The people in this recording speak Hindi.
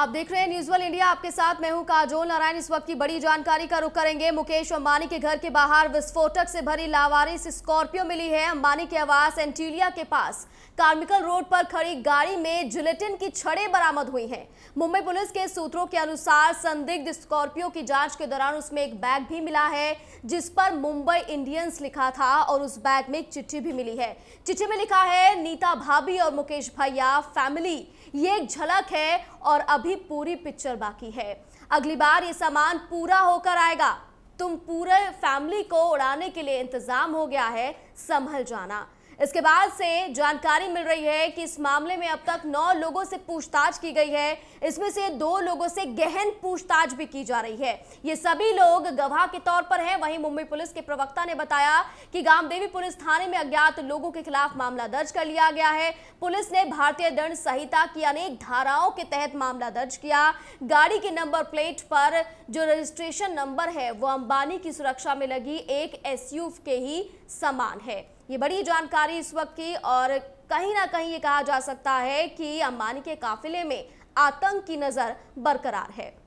आप देख रहे हैं न्यूज वन इंडिया आपके साथ मैं हूं काजोल नारायण इस वक्त की बड़ी जानकारी का रुख करेंगे मुकेश अंबानी के घर के बाहर विस्फोटक से भरी लावारिस स्कॉर्पियो मिली है अंबानी के आवास एंटीलिया के पास कार्मिकल रोड पर खड़ी गाड़ी में जिलेटिन की छड़े बरामद हुई हैं मुंबई पुलिस के सूत्रों के अनुसार संदिग्ध स्कॉर्पियो की जांच के दौरान उसमें एक बैग भी मिला है जिस पर मुंबई इंडियंस लिखा था और उस बैग में एक चिट्ठी भी मिली है चिट्ठी में लिखा है नीता भाभी और मुकेश भैया फैमिली ये एक झलक है और अभी पूरी पिक्चर बाकी है अगली बार ये सामान पूरा होकर आएगा तुम पूरे फैमिली को उड़ाने के लिए इंतजाम हो गया है संभल जाना इसके बाद से जानकारी मिल रही है कि इस मामले में अब तक नौ लोगों से पूछताछ की गई है इसमें से दो लोगों से गहन पूछताछ भी की जा रही है ये सभी लोग गवाह के तौर पर हैं वहीं मुंबई पुलिस के प्रवक्ता ने बताया कि गामदेवी पुलिस थाने में अज्ञात लोगों के खिलाफ मामला दर्ज कर लिया गया है पुलिस ने भारतीय दंड संहिता की अनेक धाराओं के तहत मामला दर्ज किया गाड़ी के नंबर प्लेट पर जो रजिस्ट्रेशन नंबर है वो अंबानी की सुरक्षा में लगी एक एसयूव के ही समान है ये बड़ी जानकारी इस वक्त की और कहीं ना कहीं ये कहा जा सकता है कि अंबानी के काफिले में आतंक की नज़र बरकरार है